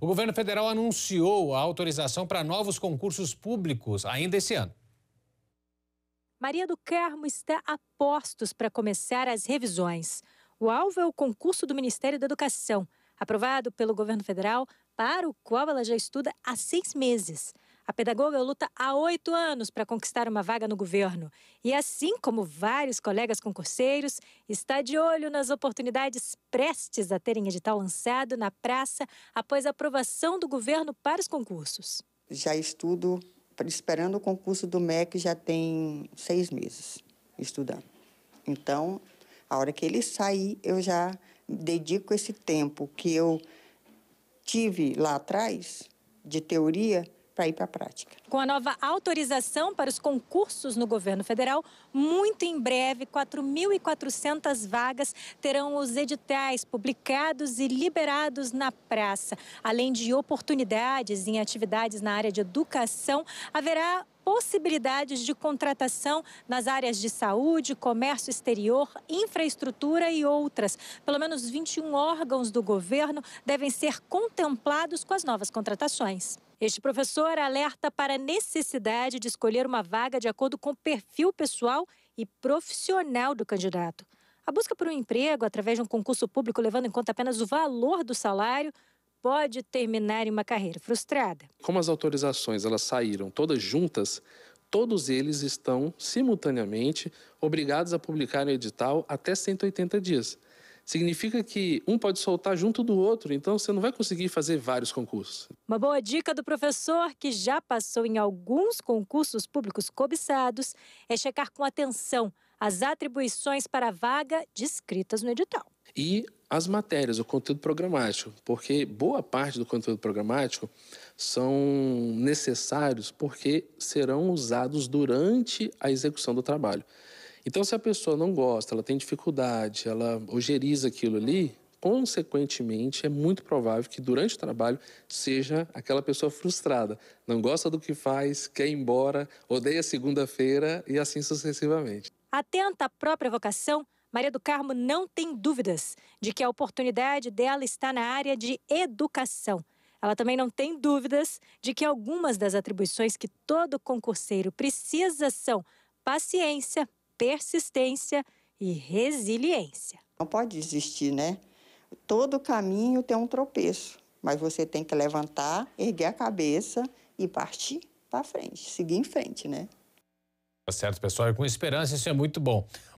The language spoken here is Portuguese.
O governo federal anunciou a autorização para novos concursos públicos ainda esse ano. Maria do Carmo está a postos para começar as revisões. O alvo é o concurso do Ministério da Educação, aprovado pelo governo federal, para o qual ela já estuda há seis meses. A pedagoga luta há oito anos para conquistar uma vaga no governo e, assim como vários colegas concurseiros, está de olho nas oportunidades prestes a terem edital lançado na praça após a aprovação do governo para os concursos. Já estudo, esperando o concurso do MEC, já tem seis meses estudando. Então, a hora que ele sair, eu já dedico esse tempo que eu tive lá atrás de teoria para ir para a prática. Com a nova autorização para os concursos no governo federal, muito em breve, 4.400 vagas terão os editais publicados e liberados na praça. Além de oportunidades em atividades na área de educação, haverá possibilidades de contratação nas áreas de saúde, comércio exterior, infraestrutura e outras. Pelo menos 21 órgãos do governo devem ser contemplados com as novas contratações. Este professor alerta para a necessidade de escolher uma vaga de acordo com o perfil pessoal e profissional do candidato. A busca por um emprego através de um concurso público, levando em conta apenas o valor do salário, pode terminar em uma carreira frustrada. Como as autorizações elas saíram todas juntas, todos eles estão simultaneamente obrigados a publicar o edital até 180 dias. Significa que um pode soltar junto do outro, então você não vai conseguir fazer vários concursos. Uma boa dica do professor, que já passou em alguns concursos públicos cobiçados, é checar com atenção as atribuições para a vaga descritas no edital. E as matérias, o conteúdo programático, porque boa parte do conteúdo programático são necessários porque serão usados durante a execução do trabalho. Então, se a pessoa não gosta, ela tem dificuldade, ela ojeriza aquilo ali, consequentemente, é muito provável que durante o trabalho seja aquela pessoa frustrada, não gosta do que faz, quer ir embora, odeia segunda-feira e assim sucessivamente. Atenta à própria vocação, Maria do Carmo não tem dúvidas de que a oportunidade dela está na área de educação. Ela também não tem dúvidas de que algumas das atribuições que todo concurseiro precisa são paciência, persistência e resiliência. Não pode existir, né? Todo caminho tem um tropeço, mas você tem que levantar, erguer a cabeça e partir para frente, seguir em frente, né? Tá certo, pessoal, e com esperança isso é muito bom.